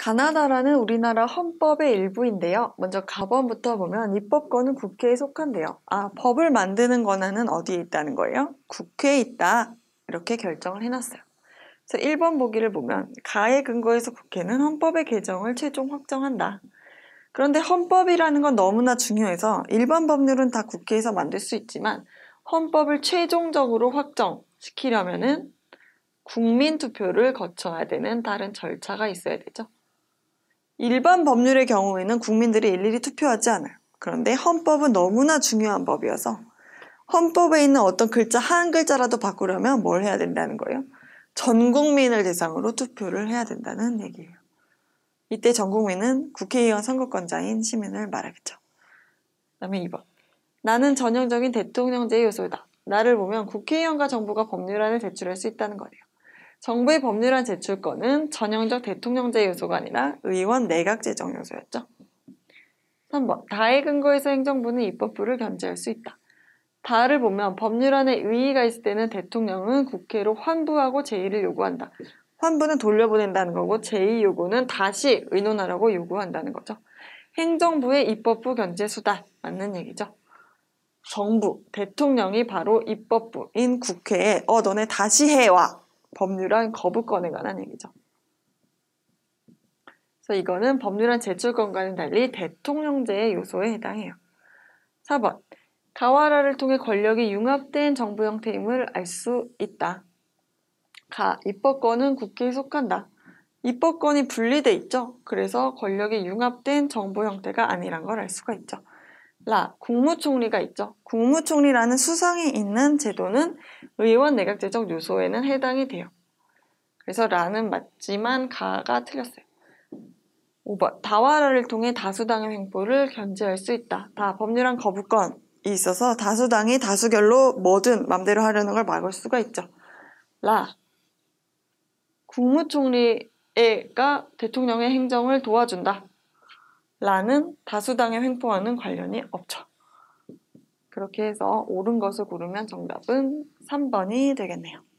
가나다라는 우리나라 헌법의 일부인데요. 먼저 가번부터 보면 입법권은 국회에 속한대요 아, 법을 만드는 권한은 어디에 있다는 거예요? 국회에 있다. 이렇게 결정을 해놨어요. 그래서 1번 보기를 보면 가의근거에서 국회는 헌법의 개정을 최종 확정한다. 그런데 헌법이라는 건 너무나 중요해서 일반 법률은 다 국회에서 만들 수 있지만 헌법을 최종적으로 확정시키려면은 국민 투표를 거쳐야 되는 다른 절차가 있어야 되죠. 일반 법률의 경우에는 국민들이 일일이 투표하지 않아요. 그런데 헌법은 너무나 중요한 법이어서 헌법에 있는 어떤 글자 한 글자라도 바꾸려면 뭘 해야 된다는 거예요? 전 국민을 대상으로 투표를 해야 된다는 얘기예요. 이때 전 국민은 국회의원 선거권자인 시민을 말하겠죠. 그 다음에 2번. 나는 전형적인 대통령제의 요소다. 이 나를 보면 국회의원과 정부가 법률안을 제출할 수 있다는 거예요. 정부의 법률안 제출권은 전형적 대통령제 요소가 아니라 의원 내각 제정 요소였죠. 3번 다의 근거에서 행정부는 입법부를 견제할 수 있다. 다를 보면 법률안에 의의가 있을 때는 대통령은 국회로 환부하고 제의를 요구한다. 환부는 돌려보낸다는 거고 제의 요구는 다시 의논하라고 요구한다는 거죠. 행정부의 입법부 견제 수단 맞는 얘기죠. 정부, 대통령이 바로 입법부인 국회에 어 너네 다시 해와 법률안 거부권에 관한 얘기죠. 그래서 이거는 법률안 제출권과는 달리 대통령제의 요소에 해당해요. 4번 가와라를 통해 권력이 융합된 정부 형태임을 알 수 있다. 가 입법권은 국회에 속한다. 입법권이 분리돼 있죠. 그래서 권력이 융합된 정부 형태가 아니란 걸 알 수가 있죠. 라 국무총리가 있죠. 국무총리라는 수상이 있는 제도는 의원 내각제적 요소에는 해당이 돼요. 그래서 라는 맞지만 가가 틀렸어요. 5번 다와라를 통해 다수당의 횡포를 견제할 수 있다. 다 법률한 거부권이 있어서 다수당이 다수결로 뭐든 맘대로 하려는 걸 막을 수가 있죠. 라 국무총리가 대통령의 행정을 도와준다. 라는 다수당의 횡포와는 관련이 없죠. 그렇게 해서 옳은 것을 고르면 정답은 3번이 되겠네요.